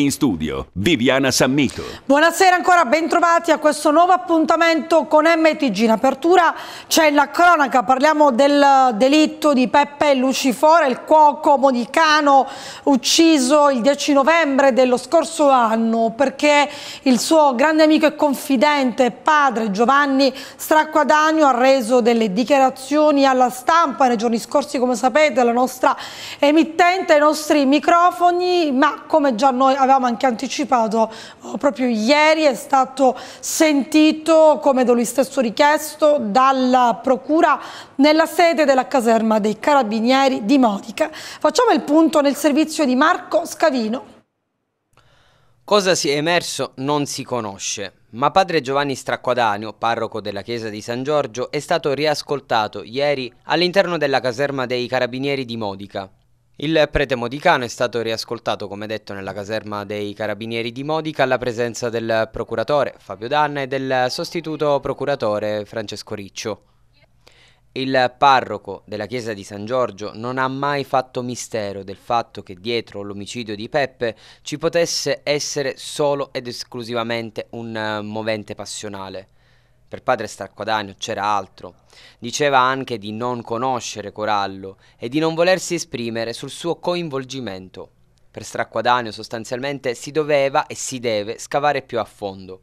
In studio Viviana Sammito. Buonasera ancora, bentrovati a questo nuovo appuntamento con MTG. In apertura c'è la cronaca, parliamo del delitto di Peppe Lucifora, il cuoco modicano ucciso il 10 novembre dello scorso anno perché il suo grande amico e confidente padre Giovanni Stracquadagno ha reso delle dichiarazioni alla stampa nei giorni scorsi, come sapete, la nostra emittente, i nostri microfoni, ma come già noi abbiamo avevamo anche anticipato oh, proprio ieri, è stato sentito, come da lui stesso richiesto, dalla Procura nella sede della caserma dei Carabinieri di Modica. Facciamo il punto nel servizio di Marco Scavino. Cosa si è emerso non si conosce, ma padre Giovanni Stracquadanio, parroco della chiesa di San Giorgio, è stato riascoltato ieri all'interno della caserma dei Carabinieri di Modica. Il prete modicano è stato riascoltato, come detto, nella caserma dei Carabinieri di Modica alla presenza del procuratore Fabio Danna e del sostituto procuratore Francesco Riccio. Il parroco della chiesa di San Giorgio non ha mai fatto mistero del fatto che dietro l'omicidio di Peppe ci potesse essere solo ed esclusivamente un movente passionale. Per padre Stracquadagno c'era altro. Diceva anche di non conoscere Corallo e di non volersi esprimere sul suo coinvolgimento. Per Stracquadagno sostanzialmente si doveva e si deve scavare più a fondo.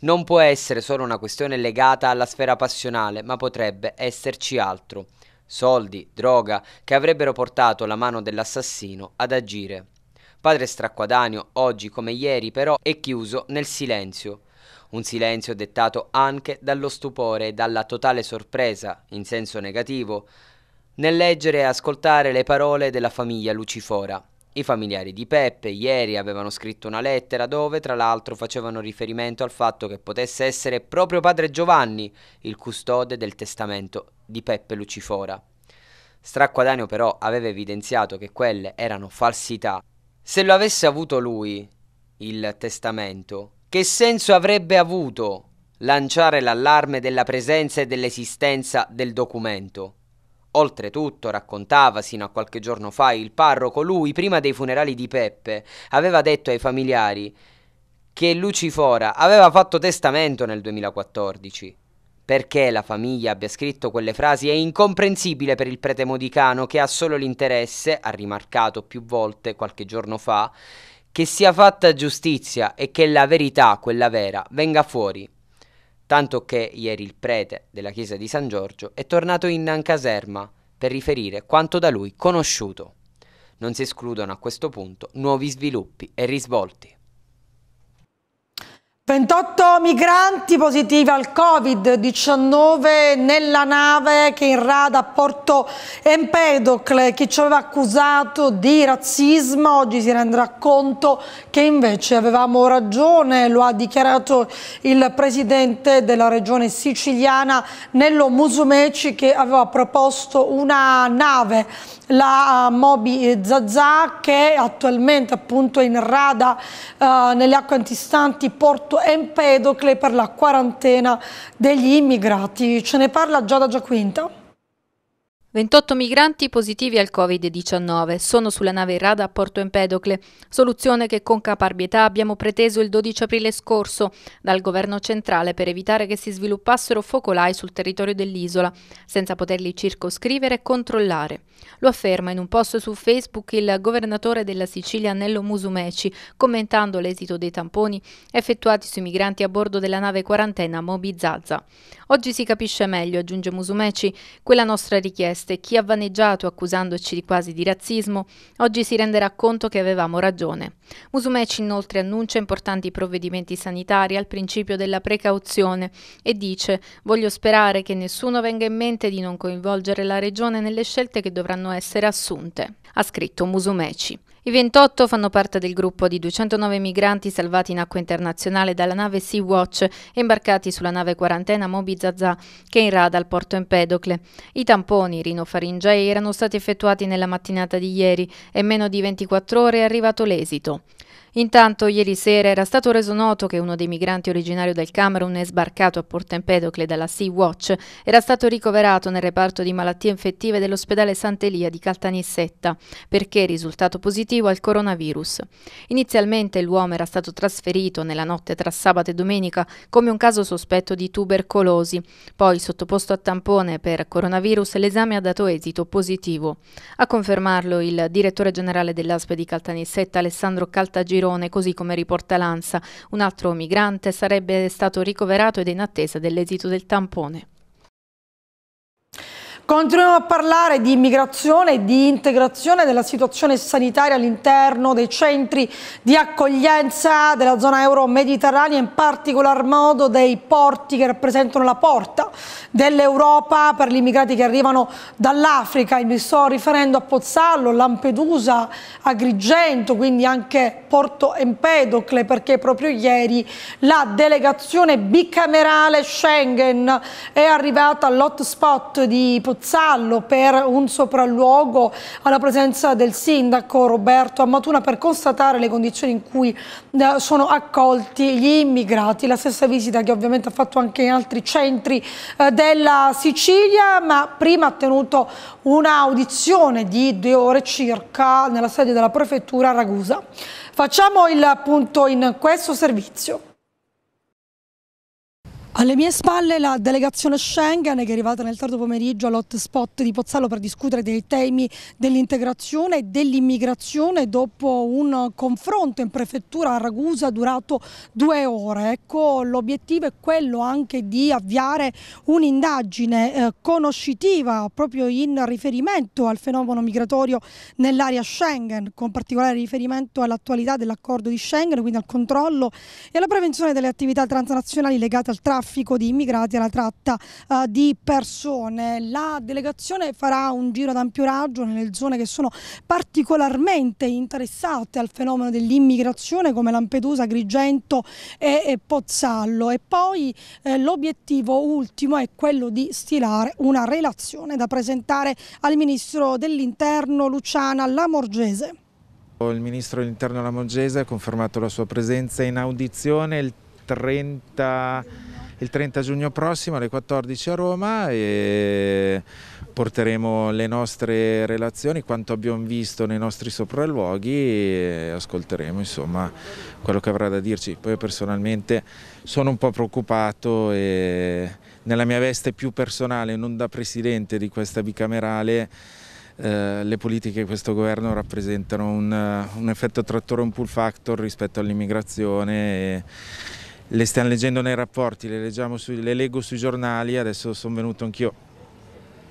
Non può essere solo una questione legata alla sfera passionale, ma potrebbe esserci altro. Soldi, droga, che avrebbero portato la mano dell'assassino ad agire. Padre Stracquadagno, oggi come ieri però, è chiuso nel silenzio un silenzio dettato anche dallo stupore e dalla totale sorpresa, in senso negativo, nel leggere e ascoltare le parole della famiglia Lucifora. I familiari di Peppe ieri avevano scritto una lettera dove tra l'altro facevano riferimento al fatto che potesse essere proprio padre Giovanni il custode del testamento di Peppe Lucifora. Stracquadanio però aveva evidenziato che quelle erano falsità. Se lo avesse avuto lui, il testamento, che senso avrebbe avuto lanciare l'allarme della presenza e dell'esistenza del documento? Oltretutto, raccontava sino a qualche giorno fa il parroco, lui, prima dei funerali di Peppe, aveva detto ai familiari che Lucifora aveva fatto testamento nel 2014. Perché la famiglia abbia scritto quelle frasi è incomprensibile per il prete modicano che ha solo l'interesse, ha rimarcato più volte qualche giorno fa, che sia fatta giustizia e che la verità, quella vera, venga fuori. Tanto che ieri il prete della chiesa di San Giorgio è tornato in caserma per riferire quanto da lui conosciuto. Non si escludono a questo punto nuovi sviluppi e risvolti. 28 migranti positivi al Covid-19 nella nave che in rada a Porto Empedocle. Chi ci aveva accusato di razzismo oggi si renderà conto che invece avevamo ragione, lo ha dichiarato il presidente della regione siciliana Nello Musumeci che aveva proposto una nave, la eh, Mobi Zazà, che attualmente appunto è in rada eh, nelle acque antistanti Porto fatto Empedocle per la quarantena degli immigrati. Ce ne parla Giada Giaquinta. 28 migranti positivi al Covid-19 sono sulla nave Rada a Porto Empedocle, soluzione che con caparbietà abbiamo preteso il 12 aprile scorso dal governo centrale per evitare che si sviluppassero focolai sul territorio dell'isola, senza poterli circoscrivere e controllare. Lo afferma in un post su Facebook il governatore della Sicilia Nello Musumeci, commentando l'esito dei tamponi effettuati sui migranti a bordo della nave quarantena Mobizazza. Oggi si capisce meglio, aggiunge Musumeci, quella nostra richiesta rimaste, chi ha vaneggiato accusandoci di quasi di razzismo, oggi si renderà conto che avevamo ragione. Musumeci inoltre annuncia importanti provvedimenti sanitari al principio della precauzione e dice voglio sperare che nessuno venga in mente di non coinvolgere la regione nelle scelte che dovranno essere assunte. Ha scritto Musumeci. I 28 fanno parte del gruppo di 209 migranti salvati in acqua internazionale dalla nave Sea-Watch e imbarcati sulla nave quarantena Moby Zazà che è in rada al porto Empedocle. I tamponi rinofaringei erano stati effettuati nella mattinata di ieri e meno di 24 ore è arrivato l'esito. Intanto ieri sera era stato reso noto che uno dei migranti originario del Camerun è sbarcato a Porto Empedocle dalla Sea-Watch era stato ricoverato nel reparto di malattie infettive dell'ospedale Sant'Elia di Caltanissetta perché risultato positivo al coronavirus. Inizialmente l'uomo era stato trasferito nella notte tra sabato e domenica come un caso sospetto di tubercolosi, poi sottoposto a tampone per coronavirus l'esame ha dato esito positivo. A confermarlo il direttore generale dell'ASPE di Caltanissetta Alessandro Caltagiro girone, così come riporta l'ANSA. Un altro migrante sarebbe stato ricoverato ed in attesa dell'esito del tampone. Continuiamo a parlare di immigrazione e di integrazione della situazione sanitaria all'interno dei centri di accoglienza della zona euro mediterranea, in particolar modo dei porti che rappresentano la porta dell'Europa per gli immigrati che arrivano dall'Africa. Mi sto riferendo a Pozzallo, Lampedusa, Agrigento, quindi anche Porto Empedocle, perché proprio ieri la delegazione bicamerale Schengen è arrivata all'hotspot di Pozzallo Zallo per un sopralluogo alla presenza del sindaco Roberto Ammatuna per constatare le condizioni in cui eh, sono accolti gli immigrati. La stessa visita che ovviamente ha fatto anche in altri centri eh, della Sicilia, ma prima ha tenuto un'audizione di due ore circa nella sede della prefettura a Ragusa. Facciamo il punto in questo servizio. Alle mie spalle la delegazione Schengen che è arrivata nel tardo pomeriggio all'hotspot di Pozzallo per discutere dei temi dell'integrazione e dell'immigrazione dopo un confronto in prefettura a Ragusa durato due ore. Ecco, l'obiettivo è quello anche di avviare un'indagine eh, conoscitiva proprio in riferimento al fenomeno migratorio nell'area Schengen, con particolare riferimento all'attualità dell'accordo di Schengen, quindi al controllo e alla prevenzione delle attività transnazionali legate al traffico traffico di immigrati e la tratta uh, di persone. La delegazione farà un giro ad ampio raggio nelle zone che sono particolarmente interessate al fenomeno dell'immigrazione come Lampedusa, Grigento e, e, Pozzallo e poi eh, l'obiettivo ultimo è quello di stilare una relazione da presentare al Ministro dell'Interno Luciana Lamorgese. Il Ministro dell'Interno Lamorgese ha confermato la sua presenza in audizione il 30 il 30 giugno prossimo alle 14 a Roma e porteremo le nostre relazioni, quanto abbiamo visto nei nostri sopralluoghi e ascolteremo insomma quello che avrà da dirci. Poi personalmente sono un po' preoccupato e nella mia veste più personale, non da presidente di questa bicamerale, eh, le politiche di questo governo rappresentano un, un effetto trattore, un pull factor rispetto all'immigrazione E le stiamo leggendo nei rapporti, le, su, le leggo sui giornali, adesso sono venuto anch'io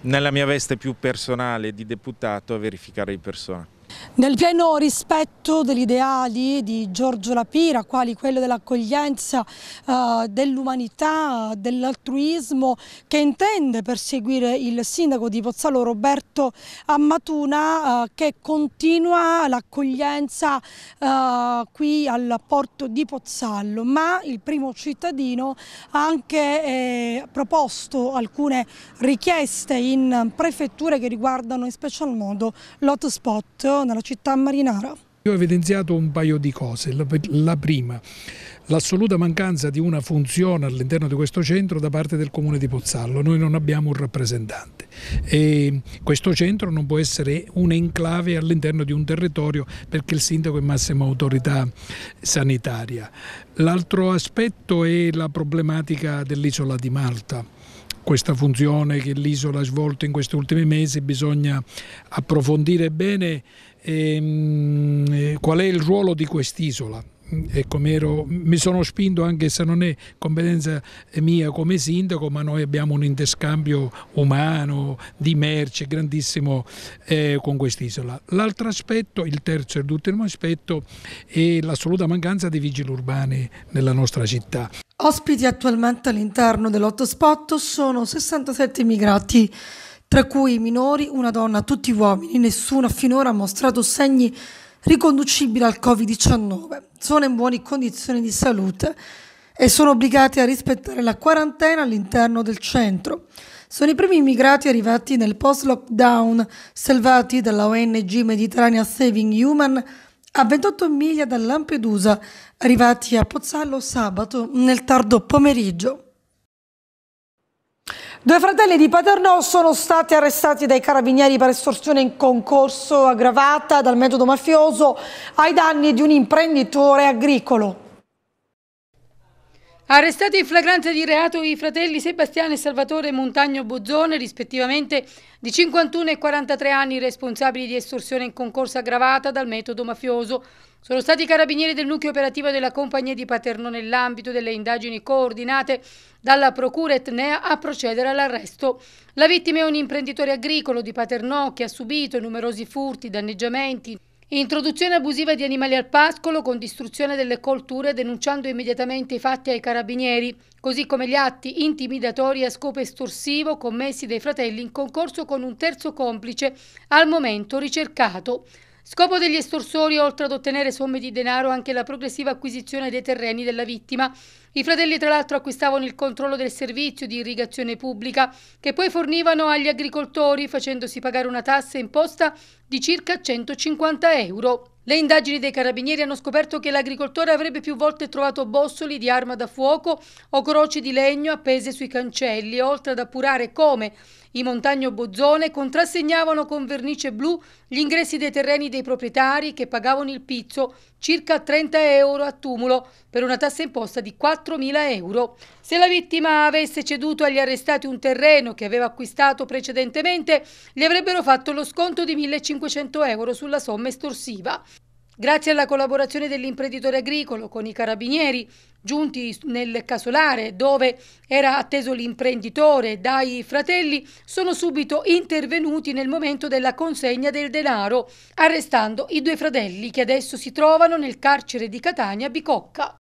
nella mia veste più personale di deputato a verificare di persona. Nel pieno rispetto degli ideali di Giorgio Lapira, quali quello dell'accoglienza, eh, dell'umanità, dell'altruismo che intende perseguire il sindaco di Pozzalo Roberto Ammatuna eh, che continua l'accoglienza eh, qui al porto di Pozzallo, ma il primo cittadino ha anche eh, proposto alcune richieste in prefetture che riguardano in special modo l'hotspot zona, la città marinara. Io ho evidenziato un paio di cose. La, la prima, l'assoluta mancanza di una funzione all'interno di questo centro da parte del comune di Pozzallo. Noi non abbiamo un rappresentante e questo centro non può essere un enclave all'interno di un territorio perché il sindaco è massima autorità sanitaria. L'altro aspetto è la problematica dell'isola di Malta questa funzione che l'isola ha svolto in questi ultimi mesi, bisogna approfondire bene e, ehm, eh, qual è il ruolo di quest'isola. Mm, ecco, mi sono spinto anche se non è competenza mia come sindaco, ma noi abbiamo un interscambio umano, di merce grandissimo eh, con quest'isola. L'altro aspetto, il terzo e l'ultimo aspetto, è l'assoluta mancanza di vigili urbani nella nostra città. Ospiti attualmente all'interno dell'hotspot sono 67 immigrati tra cui minori, una donna, tutti uomini. Nessuno finora ha mostrato segni riconducibili al Covid-19. Sono in buone condizioni di salute e sono obbligati a rispettare la quarantena all'interno del centro. Sono i primi immigrati arrivati nel post-lockdown, salvati dalla ONG Mediterranea Saving Human a 28 miglia da Lampedusa, arrivati a Pozzallo sabato nel tardo pomeriggio. Due fratelli di Paternò sono stati arrestati dai carabinieri per estorsione in concorso aggravata dal metodo mafioso ai danni di un imprenditore agricolo. Arrestati in flagranza di reato i fratelli Sebastiano e Salvatore Montagno Bozzone, rispettivamente di 51 e 43 anni, responsabili di estorsione in concorso aggravata dal metodo mafioso. Sono stati i carabinieri del nucleo operativo della compagnia di Paterno nell'ambito delle indagini coordinate dalla procura etnea a procedere all'arresto. La vittima è un imprenditore agricolo di Paternò che ha subito numerosi furti, danneggiamenti, Introduzione abusiva di animali al pascolo con distruzione delle colture denunciando immediatamente i fatti ai carabinieri, così come gli atti intimidatori a scopo estorsivo commessi dai fratelli in concorso con un terzo complice al momento ricercato. Scopo degli estorsori, oltre ad ottenere somme di denaro, anche la progressiva acquisizione dei terreni della vittima. I fratelli tra l'altro acquistavano il controllo del servizio di irrigazione pubblica che poi fornivano agli agricoltori facendosi pagare una tassa imposta di circa 150 euro. Le indagini dei carabinieri hanno scoperto che l'agricoltore avrebbe più volte trovato bossoli di arma da fuoco o croci di legno appese sui cancelli, oltre ad appurare come i Montagno Bozzone contrassegnavano con vernice blu gli ingressi dei terreni dei proprietari che pagavano il pizzo circa 30 euro a tumulo per una tassa imposta di 4.000 euro. Se la vittima avesse ceduto agli arrestati un terreno che aveva acquistato precedentemente, gli avrebbero fatto lo sconto di 1.500 euro sulla somma estorsiva. Grazie alla collaborazione dell'imprenditore agricolo con i carabinieri, giunti nel casolare dove era atteso l'imprenditore dai fratelli, sono subito intervenuti nel momento della consegna del denaro, arrestando i due fratelli che adesso si trovano nel carcere di Catania Bicocca.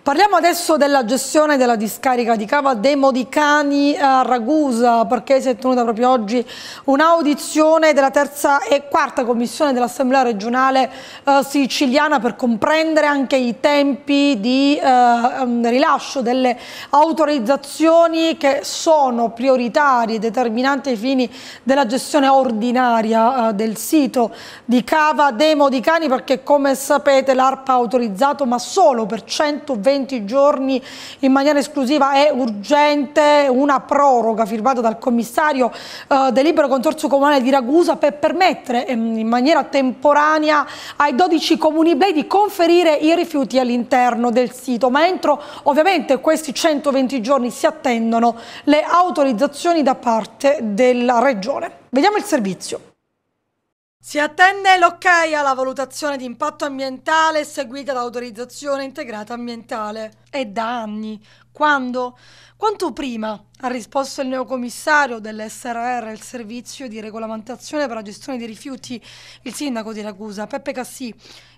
Parliamo adesso della gestione della discarica di Cava dei Modicani a Ragusa perché si è tenuta proprio oggi un'audizione della terza e quarta commissione dell'Assemblea regionale eh, siciliana per comprendere anche i tempi di eh, ehm, rilascio delle autorizzazioni che sono prioritari e determinanti ai fini della gestione ordinaria eh, del sito di Cava dei Modicani perché come sapete l'ARPA ha autorizzato ma solo per 120 20 giorni in maniera esclusiva è urgente una proroga firmata dal commissario eh, del libero consorzio comunale di Ragusa per permettere ehm, in maniera temporanea ai 12 comuni bei di conferire i rifiuti all'interno del sito, ma entro ovviamente questi 120 giorni si attendono le autorizzazioni da parte della Regione. Vediamo il servizio. Si attende l'ok alla valutazione di impatto ambientale seguita da autorizzazione integrata ambientale. È da anni. Quando? Quanto prima, ha risposto il neocommissario dell'SRR, il servizio di regolamentazione per la gestione dei rifiuti, il sindaco di Ragusa, Peppe Cassì,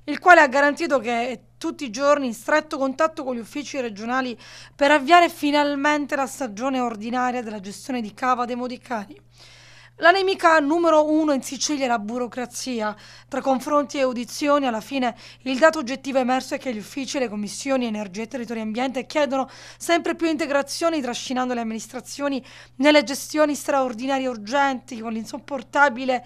il quale ha garantito che è tutti i giorni in stretto contatto con gli uffici regionali per avviare finalmente la stagione ordinaria della gestione di cava dei modicani. La nemica numero uno in Sicilia è la burocrazia. Tra confronti e audizioni, alla fine il dato oggettivo emerso è che gli uffici, le commissioni, energia, territorio e ambiente chiedono sempre più integrazioni, trascinando le amministrazioni nelle gestioni straordinarie e urgenti con l'insopportabile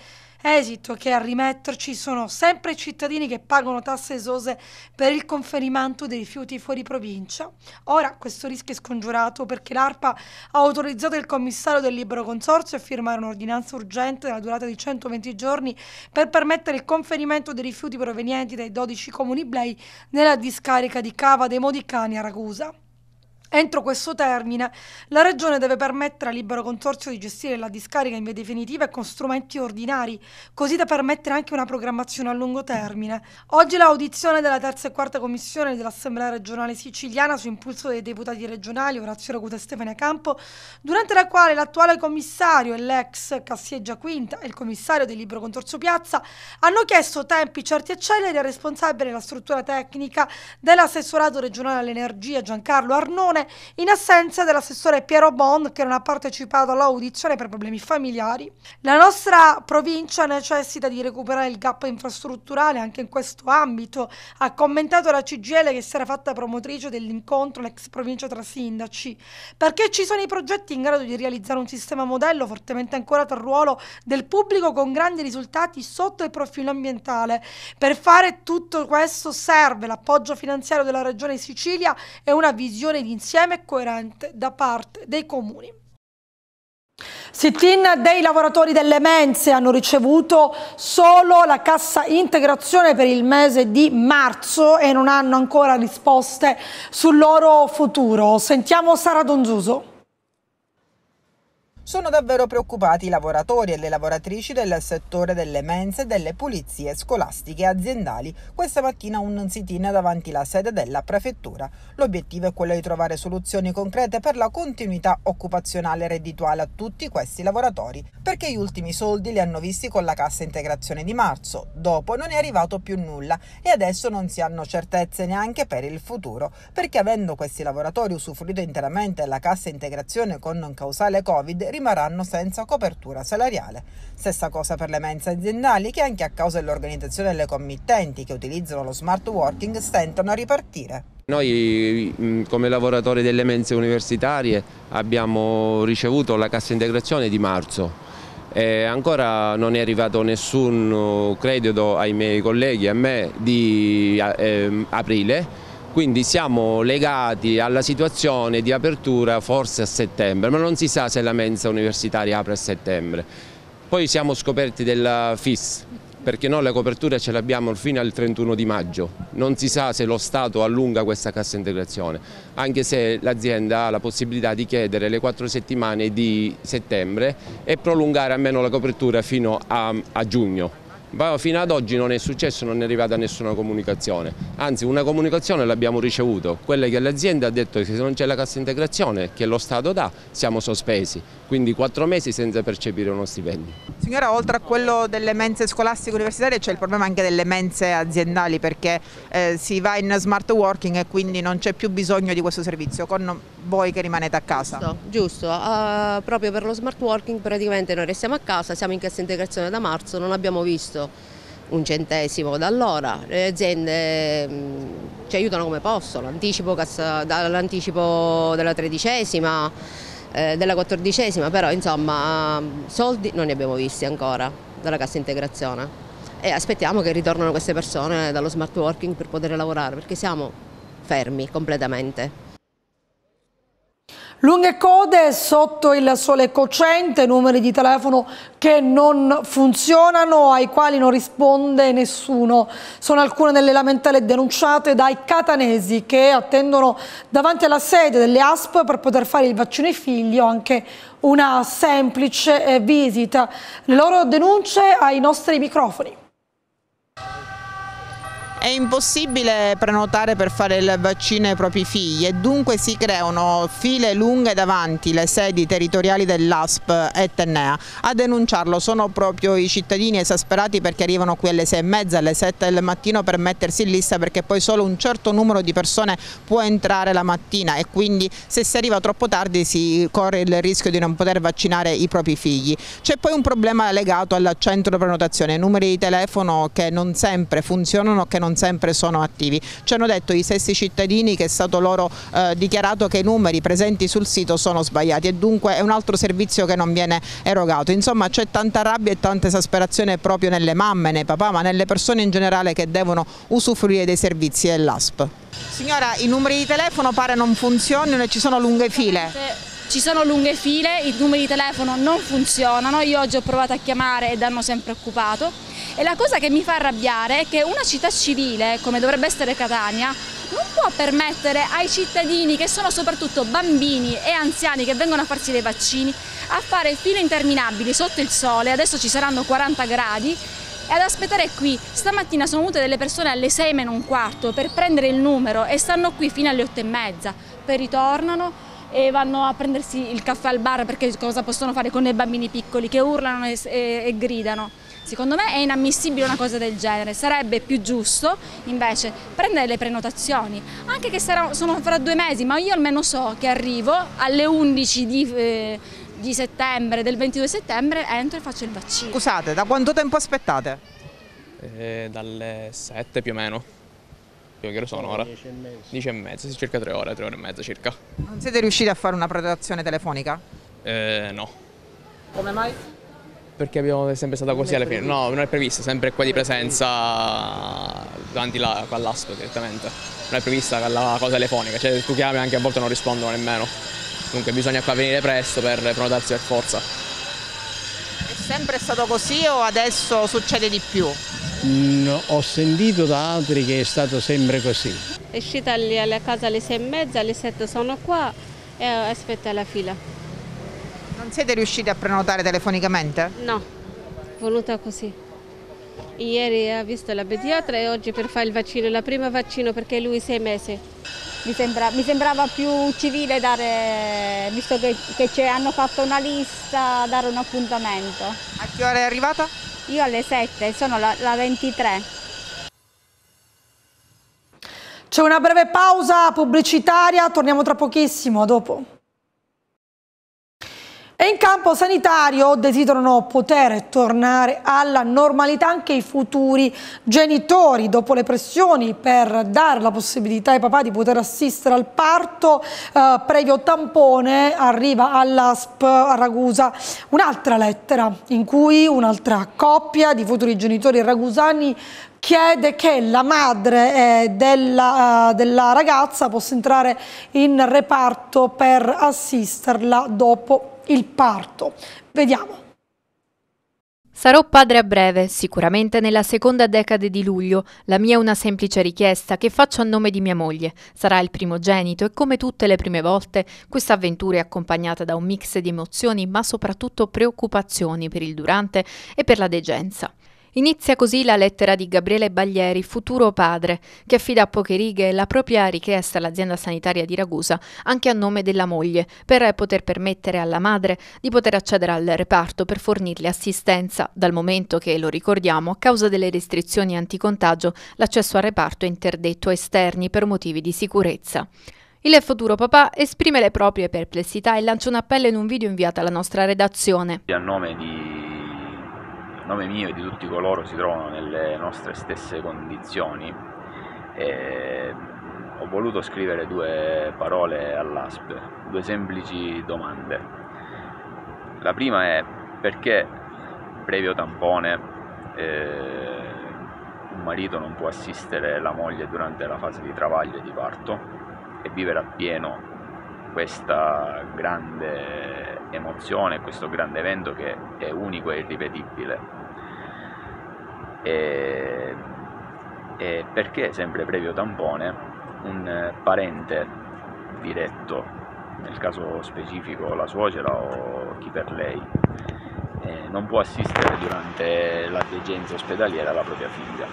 esito che a rimetterci sono sempre i cittadini che pagano tasse esose per il conferimento dei rifiuti fuori provincia. Ora questo rischio è scongiurato perché l'ARPA ha autorizzato il commissario del libero consorzio a firmare un'ordinanza urgente della durata di 120 giorni per permettere il conferimento dei rifiuti provenienti dai 12 comuni blei nella discarica di Cava dei Modicani a Ragusa. Entro questo termine, la Regione deve permettere al libero consorzio di gestire la discarica in via definitiva e con strumenti ordinari, così da permettere anche una programmazione a lungo termine. Oggi l'audizione della terza e quarta commissione dell'Assemblea regionale siciliana su impulso dei deputati regionali Orazio Raguta e Stefania Campo, durante la quale l'attuale commissario e l'ex Cassieggia Quinta e il commissario del libero consorzio Piazza hanno chiesto tempi certi e celeri al responsabile della struttura tecnica dell'assessorato regionale all'energia Giancarlo Arnone in assenza dell'assessore Piero Bond che non ha partecipato all'audizione per problemi familiari. La nostra provincia necessita di recuperare il gap infrastrutturale anche in questo ambito, ha commentato la CGL che si era fatta promotrice dell'incontro l'ex provincia tra sindaci, perché ci sono i progetti in grado di realizzare un sistema modello fortemente ancorato al ruolo del pubblico con grandi risultati sotto il profilo ambientale. Per fare tutto questo serve l'appoggio finanziario della Regione Sicilia e una visione di insieme insieme e coerente da parte dei comuni. sit dei lavoratori delle mense hanno ricevuto solo la cassa integrazione per il mese di marzo e non hanno ancora risposte sul loro futuro. Sentiamo Sara Donzuso. Sono davvero preoccupati i lavoratori e le lavoratrici del settore delle mense e delle pulizie scolastiche e aziendali. Questa mattina un sit-in davanti alla sede della prefettura. L'obiettivo è quello di trovare soluzioni concrete per la continuità occupazionale e reddituale a tutti questi lavoratori, perché gli ultimi soldi li hanno visti con la cassa integrazione di marzo. Dopo non è arrivato più nulla e adesso non si hanno certezze neanche per il futuro, perché avendo questi lavoratori usufruito interamente della cassa integrazione con non causale Covid, rimarranno senza copertura salariale. Stessa cosa per le mense aziendali che anche a causa dell'organizzazione delle committenti che utilizzano lo smart working stentano a ripartire. Noi mm, come lavoratori delle mense universitarie abbiamo ricevuto la cassa integrazione di marzo e ancora non è arrivato nessun uh, credito ai miei colleghi, a me, di eh, ehm, aprile quindi siamo legati alla situazione di apertura forse a settembre, ma non si sa se la mensa universitaria apre a settembre. Poi siamo scoperti della FIS, perché noi la copertura ce l'abbiamo fino al 31 di maggio, non si sa se lo Stato allunga questa cassa integrazione, anche se l'azienda ha la possibilità di chiedere le quattro settimane di settembre e prolungare almeno la copertura fino a, a giugno. Ma fino ad oggi non è successo, non è arrivata nessuna comunicazione, anzi una comunicazione l'abbiamo ricevuta, quella che l'azienda ha detto che se non c'è la cassa integrazione che lo Stato dà siamo sospesi, quindi quattro mesi senza percepire uno stipendio. Signora, oltre a quello delle mense scolastiche universitarie c'è il problema anche delle mense aziendali perché eh, si va in smart working e quindi non c'è più bisogno di questo servizio con voi che rimanete a casa. Giusto, giusto. Uh, proprio per lo smart working praticamente noi restiamo a casa, siamo in cassa integrazione da marzo, non abbiamo visto un centesimo da allora. le aziende mm, ci aiutano come possono, dall'anticipo della tredicesima, eh, della quattordicesima, però insomma soldi non ne abbiamo visti ancora dalla cassa integrazione e aspettiamo che ritornino queste persone dallo smart working per poter lavorare perché siamo fermi completamente. Lunghe code sotto il sole cocente, numeri di telefono che non funzionano, ai quali non risponde nessuno. Sono alcune delle lamentele denunciate dai catanesi che attendono davanti alla sede delle ASP per poter fare il vaccino ai figli o anche una semplice eh, visita. Le loro denunce ai nostri microfoni. È impossibile prenotare per fare il vaccino ai propri figli e dunque si creano file lunghe davanti le sedi territoriali dell'ASP e A denunciarlo sono proprio i cittadini esasperati perché arrivano qui alle 6 e mezza, alle 7 del mattino per mettersi in lista perché poi solo un certo numero di persone può entrare la mattina e quindi se si arriva troppo tardi si corre il rischio di non poter vaccinare i propri figli. C'è poi un problema legato al centro prenotazione, numeri di telefono che non sempre funzionano, che non non sempre sono attivi. Ci hanno detto i stessi cittadini che è stato loro eh, dichiarato che i numeri presenti sul sito sono sbagliati e dunque è un altro servizio che non viene erogato. Insomma c'è tanta rabbia e tanta esasperazione proprio nelle mamme, nei papà, ma nelle persone in generale che devono usufruire dei servizi dell'ASP. Signora, i numeri di telefono pare non funzionino e ci sono lunghe file ci sono lunghe file, i numeri di telefono non funzionano, io oggi ho provato a chiamare ed hanno sempre occupato e la cosa che mi fa arrabbiare è che una città civile, come dovrebbe essere Catania, non può permettere ai cittadini, che sono soprattutto bambini e anziani che vengono a farsi dei vaccini, a fare file interminabili sotto il sole, adesso ci saranno 40 gradi, e ad aspettare qui. Stamattina sono venute delle persone alle 6 meno un quarto per prendere il numero e stanno qui fino alle 8 e mezza. Poi ritornano, e vanno a prendersi il caffè al bar perché cosa possono fare con i bambini piccoli che urlano e, e, e gridano. Secondo me è inammissibile una cosa del genere, sarebbe più giusto invece prendere le prenotazioni, anche che sarà, sono fra due mesi, ma io almeno so che arrivo alle 11 di, eh, di settembre, del 22 settembre, entro e faccio il vaccino. Scusate, da quanto tempo aspettate? Eh, dalle 7 più o meno più che ero sono ora. 10 e mezzo. mezzo, sì, circa 3 ore, 3 ore e mezza circa. Non siete riusciti a fare una prenotazione telefonica? Eh, no. Come mai? Perché abbiamo è sempre stata così alla fine. No, non è previsto, sempre qua di presenza davanti là, qua all'asco direttamente. Non è prevista la cosa telefonica, cioè tu chiami anche a volte non rispondono nemmeno. Dunque bisogna qua venire presto per prenotarsi per forza. È sempre stato così o adesso succede di più? Mm, ho sentito da altri che è stato sempre così. È uscita alle casa alle sei e mezza, alle sette sono qua e aspetta la fila. Non siete riusciti a prenotare telefonicamente? No, è venuta così. Ieri ha visto la pediatra e oggi per fare il vaccino, la prima vaccino perché lui sei mesi. Mi, sembra, mi, sembrava più civile dare, visto che, che hanno fatto una lista, dare un appuntamento. A che ora è arrivata? Io alle 7, sono la, la 23. C'è una breve pausa pubblicitaria, torniamo tra pochissimo, a dopo. E in campo sanitario desiderano poter tornare alla normalità anche i futuri genitori dopo le pressioni per dare la possibilità ai papà di poter assistere al parto eh, previo tampone arriva all'ASP a Ragusa un'altra lettera in cui un'altra coppia di futuri genitori ragusani chiede che la madre eh, della, eh, della ragazza possa entrare in reparto per assisterla dopo il parto. Vediamo. Sarò padre a breve, sicuramente nella seconda decade di luglio. La mia è una semplice richiesta che faccio a nome di mia moglie. Sarà il primogenito e come tutte le prime volte, questa avventura è accompagnata da un mix di emozioni ma soprattutto preoccupazioni per il durante e per la degenza. Inizia così la lettera di Gabriele Baglieri, futuro padre, che affida a poche righe la propria richiesta all'azienda sanitaria di Ragusa, anche a nome della moglie, per poter permettere alla madre di poter accedere al reparto per fornirle assistenza, dal momento che, lo ricordiamo, a causa delle restrizioni anticontagio, l'accesso al reparto è interdetto a esterni per motivi di sicurezza. Il futuro papà esprime le proprie perplessità e lancia un appello in un video inviato alla nostra redazione. A nome di nome mio e di tutti coloro si trovano nelle nostre stesse condizioni, e ehm, ho voluto scrivere due parole all'ASP, due semplici domande. La prima è perché previo tampone eh, un marito non può assistere la moglie durante la fase di travaglio e di parto e vivere appieno questa grande emozione, questo grande evento che è unico e irripetibile. E, e perché sempre previo tampone un parente diretto, nel caso specifico la suocera o chi per lei, eh, non può assistere durante la degenza ospedaliera alla propria figlia.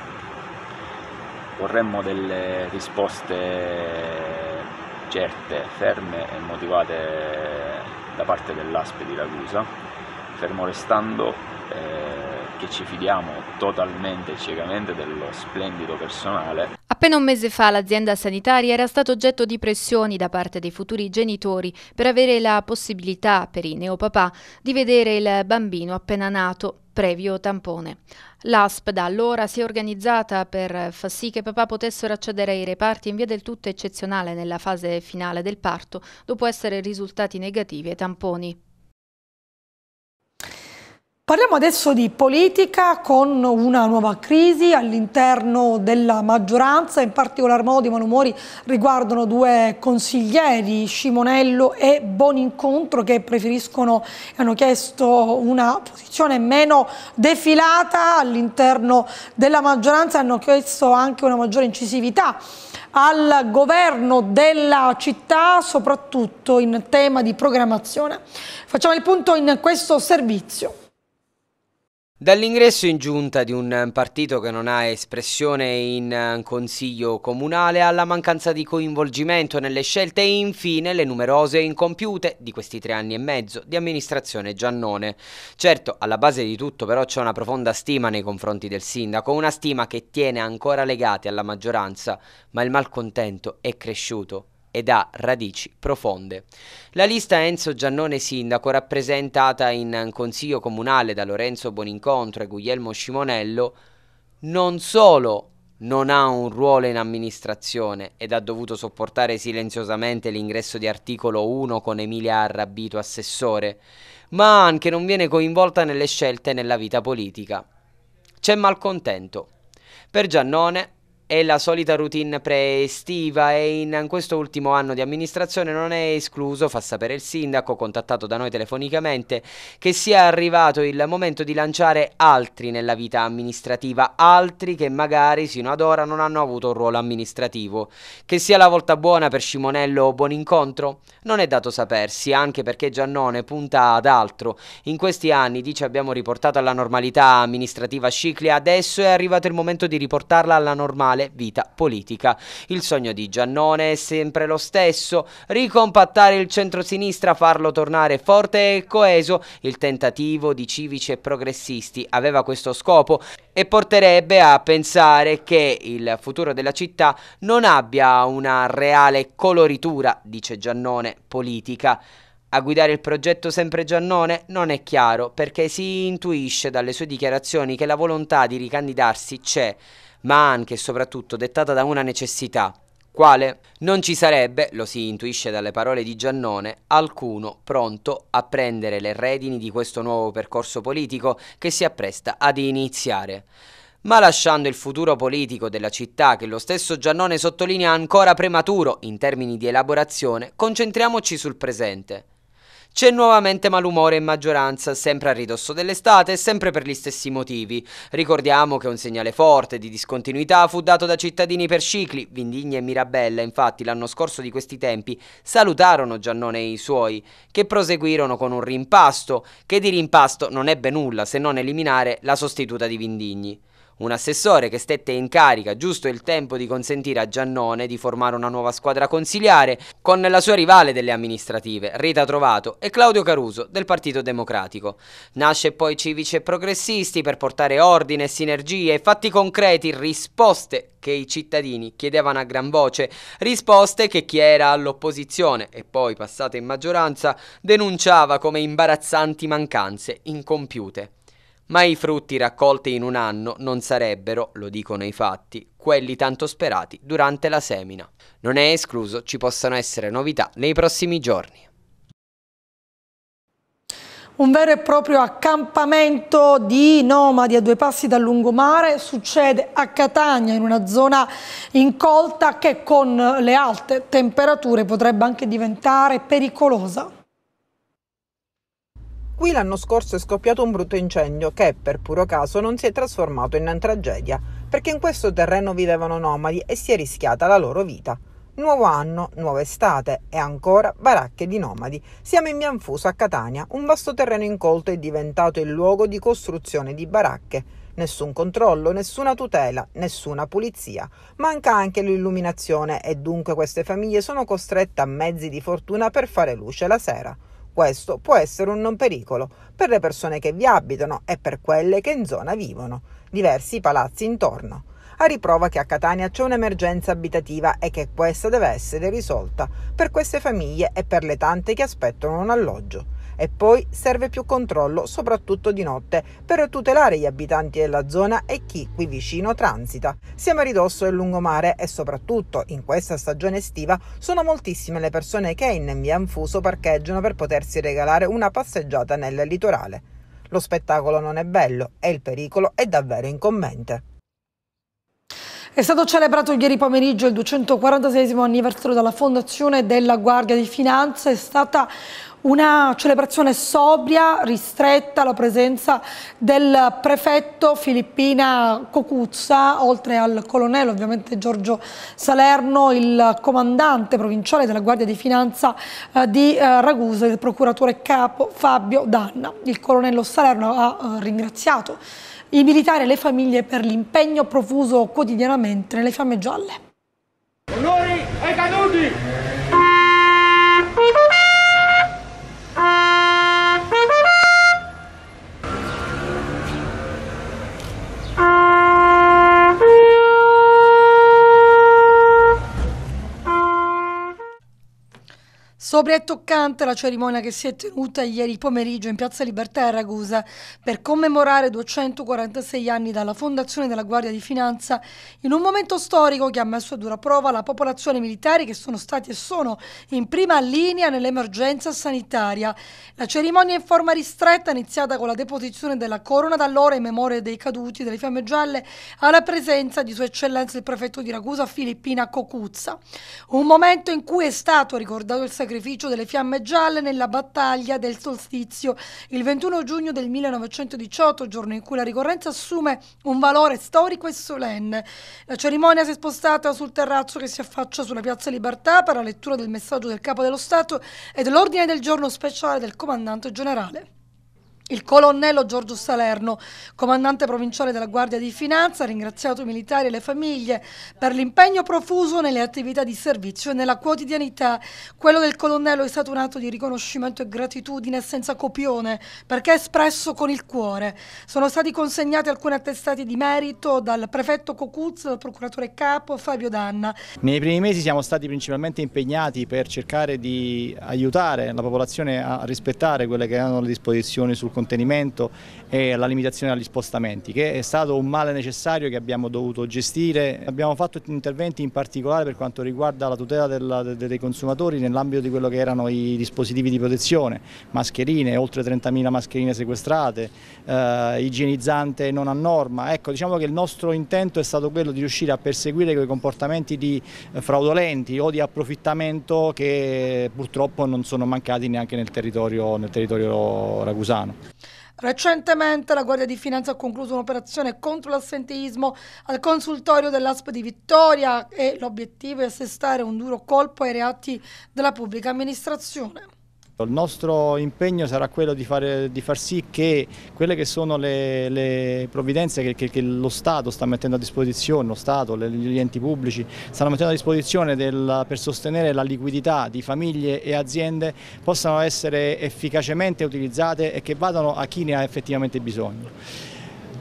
Vorremmo delle risposte certe, ferme e motivate da parte dell'Aspe di Ragusa, fermo restando eh, che ci fidiamo totalmente e ciecamente dello splendido personale. Appena un mese fa l'azienda sanitaria era stata oggetto di pressioni da parte dei futuri genitori per avere la possibilità per i neopapà di vedere il bambino appena nato previo tampone. L'ASP da allora si è organizzata per far sì che papà potessero accedere ai reparti in via del tutto eccezionale nella fase finale del parto, dopo essere risultati negativi ai tamponi. Parliamo adesso di politica con una nuova crisi all'interno della maggioranza, in particolar modo i malumori riguardano due consiglieri, Scimonello e Bonincontro, che preferiscono e hanno chiesto una posizione meno defilata all'interno della maggioranza, hanno chiesto anche una maggiore incisività al governo della città, soprattutto in tema di programmazione. Facciamo il punto in questo servizio. Dall'ingresso in giunta di un partito che non ha espressione in eh, consiglio comunale alla mancanza di coinvolgimento nelle scelte e infine le numerose incompiute di questi tre anni e mezzo di amministrazione Giannone. Certo, alla base di tutto però c'è una profonda stima nei confronti del sindaco, una stima che tiene ancora legati alla maggioranza, ma il malcontento è cresciuto ed ha radici profonde. La lista Enzo Giannone Sindaco, rappresentata in Consiglio Comunale da Lorenzo Bonincontro e Guglielmo Scimonello, non solo non ha un ruolo in amministrazione ed ha dovuto sopportare silenziosamente l'ingresso di articolo 1 con Emilia Arrabito assessore, ma anche non viene coinvolta nelle scelte nella vita politica. C'è malcontento. Per Giannone è la solita routine pre-estiva e in questo ultimo anno di amministrazione non è escluso, fa sapere il sindaco, contattato da noi telefonicamente, che sia arrivato il momento di lanciare altri nella vita amministrativa, altri che magari sino ad ora non hanno avuto un ruolo amministrativo. Che sia la volta buona per Scimonello buon incontro? Non è dato sapersi, anche perché Giannone punta ad altro. In questi anni, dice, abbiamo riportato alla normalità amministrativa Scicli, adesso è arrivato il momento di riportarla alla normale personale vita politica. Il sogno di Giannone è sempre lo stesso, ricompattare il centrosinistra, farlo tornare forte e coeso. Il tentativo di civici e progressisti aveva questo scopo e porterebbe a pensare che il futuro della città non abbia una reale coloritura, dice Giannone, politica. A guidare il progetto sempre Giannone non è chiaro perché si intuisce dalle sue dichiarazioni che la volontà di ricandidarsi c'è ma anche e soprattutto dettata da una necessità. Quale? Non ci sarebbe, lo si intuisce dalle parole di Giannone, alcuno pronto a prendere le redini di questo nuovo percorso politico che si appresta ad iniziare ma lasciando il futuro politico della città che lo stesso Giannone sottolinea ancora prematuro in termini di elaborazione, concentriamoci sul presente. C'è nuovamente malumore in maggioranza, sempre a ridosso dell'estate e sempre per gli stessi motivi. Ricordiamo che un segnale forte di discontinuità fu dato da cittadini per cicli, Vindigna e Mirabella, infatti l'anno scorso di questi tempi salutarono Giannone e i suoi, che proseguirono con un rimpasto, che di rimpasto non ebbe nulla se non eliminare la sostituta di Vindigni un assessore che stette in carica giusto il tempo di consentire a Giannone di formare una nuova squadra consiliare con la sua rivale delle amministrative, Rita Trovato e Claudio Caruso del Partito Democratico. Nasce poi Civici e Progressisti per portare ordine, sinergie, fatti concreti, risposte che i cittadini chiedevano a gran voce, risposte che chi era all'opposizione e poi passata in maggioranza denunciava come imbarazzanti mancanze incompiute ma i frutti raccolti in un anno non sarebbero, lo dicono i fatti, quelli tanto sperati durante la semina. Non è escluso ci possano essere novità nei prossimi giorni un vero e proprio accampamento di nomadi a due passi dal lungomare succede a Catania in una zona incolta che con le alte temperature potrebbe anche diventare pericolosa. Qui l'anno scorso è scoppiato un brutto incendio che, per puro caso, non si è trasformato in tragedia, perché in questo terreno vivevano nomadi e si è rischiata la loro vita. Nuovo anno, nuova estate e ancora baracche di nomadi. Siamo in Bianfuso a Catania, un vasto terreno incolto è diventato il luogo di costruzione di baracche. Nessun controllo, nessuna tutela, nessuna pulizia. Manca anche l'illuminazione e dunque queste famiglie sono costrette a mezzi di fortuna per fare luce la sera. Questo può essere un non pericolo per le persone che vi abitano e per quelle che in zona vivono, diversi palazzi intorno. A riprova che a Catania c'è un'emergenza abitativa e che questa deve essere risolta per queste famiglie e per le tante che aspettano un alloggio. E poi serve più controllo, soprattutto di notte, per tutelare gli abitanti della zona e chi qui vicino transita. Siamo a ridosso del lungomare e soprattutto in questa stagione estiva sono moltissime le persone che in Bianfuso parcheggiano per potersi regalare una passeggiata nel litorale. Lo spettacolo non è bello e il pericolo è davvero incommente. È stato celebrato ieri pomeriggio il 246 anniversario della fondazione della Guardia di Finanza, è stata una celebrazione sobria, ristretta alla presenza del prefetto Filippina Cocuzza, oltre al colonnello ovviamente Giorgio Salerno, il comandante provinciale della Guardia di Finanza eh, di eh, Ragusa, il procuratore capo Fabio Danna. Il colonnello Salerno ha eh, ringraziato i militari e le famiglie per l'impegno profuso quotidianamente nelle fiamme gialle. Onori ai caduti! Sobria e toccante la cerimonia che si è tenuta ieri pomeriggio in Piazza Libertà a Ragusa per commemorare 246 anni dalla fondazione della Guardia di Finanza in un momento storico che ha messo a dura prova la popolazione militare che sono stati e sono in prima linea nell'emergenza sanitaria. La cerimonia in forma ristretta è iniziata con la deposizione della corona d'allora in memoria dei caduti delle fiamme gialle alla presenza di Sua Eccellenza il prefetto di Ragusa Filippina Cocuzza. Un momento in cui è stato ricordato il sacrificio sacrificio delle fiamme gialle nella battaglia del solstizio. Il 21 giugno del 1918, giorno in cui la ricorrenza assume un valore storico e solenne. La cerimonia si è spostata sul terrazzo che si affaccia sulla Piazza Libertà per la lettura del messaggio del Capo dello Stato e dell'ordine del giorno speciale del Comandante Generale. Il colonnello Giorgio Salerno, comandante provinciale della Guardia di Finanza, ha ringraziato i militari e le famiglie per l'impegno profuso nelle attività di servizio e nella quotidianità. Quello del colonnello è stato un atto di riconoscimento e gratitudine senza copione, perché espresso con il cuore. Sono stati consegnati alcuni attestati di merito dal prefetto Cocuzzo, dal procuratore capo Fabio Danna. Nei primi mesi siamo stati principalmente impegnati per cercare di aiutare la popolazione a rispettare quelle che erano le disposizioni sul consumo contenimento e alla limitazione agli spostamenti, che è stato un male necessario che abbiamo dovuto gestire. Abbiamo fatto interventi in particolare per quanto riguarda la tutela della, dei consumatori nell'ambito di quello che erano i dispositivi di protezione, mascherine, oltre 30.000 mascherine sequestrate, eh, igienizzante non a norma. Ecco, diciamo che il nostro intento è stato quello di riuscire a perseguire quei comportamenti di, eh, fraudolenti o di approfittamento che purtroppo non sono mancati neanche nel territorio, nel territorio ragusano. Recentemente la Guardia di Finanza ha concluso un'operazione contro l'assenteismo al consultorio dell'ASP di Vittoria e l'obiettivo è assestare un duro colpo ai reati della pubblica amministrazione. Il nostro impegno sarà quello di, fare, di far sì che quelle che sono le, le provvidenze che, che, che, lo Stato sta mettendo a disposizione, lo Stato, le, gli enti pubblici stanno mettendo a disposizione del, per sostenere la liquidità di famiglie e aziende possano essere efficacemente utilizzate e che vadano a chi ne ha effettivamente bisogno.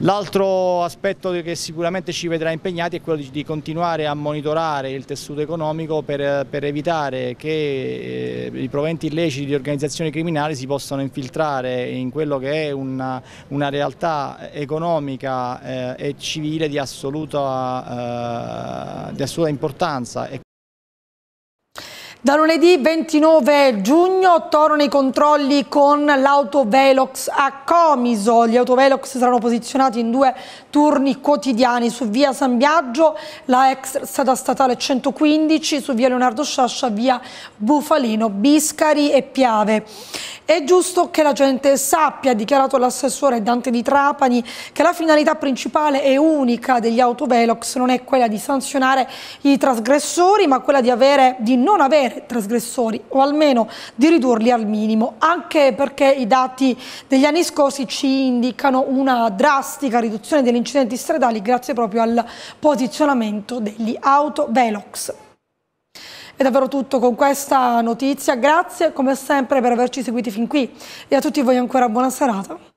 L'altro aspetto che sicuramente ci vedrà impegnati è quello di, continuare a monitorare il tessuto economico per, per evitare che eh, i proventi illeciti di organizzazioni criminali si possano infiltrare in quello che è una, una realtà economica eh, e civile di assoluta, eh, di assoluta importanza. Da lunedì 29 giugno tornano i controlli con l'autovelox a Comiso. Gli autovelox saranno posizionati in due turni quotidiani su via San Biagio, la ex strada statale 115, su via Leonardo Sciascia, via Bufalino, Biscari e Piave. È giusto che la gente sappia, ha dichiarato l'assessore Dante di Trapani, che la finalità principale e unica degli autovelox non è quella di sanzionare i trasgressori, ma quella di, avere, di non avere trasgressori o almeno di ridurli al minimo, anche perché i dati degli anni scorsi ci indicano una drastica riduzione degli incidenti stradali grazie proprio al posizionamento degli auto velox. È davvero tutto con questa notizia, grazie come sempre per averci seguiti fin qui e a tutti voi ancora buona serata.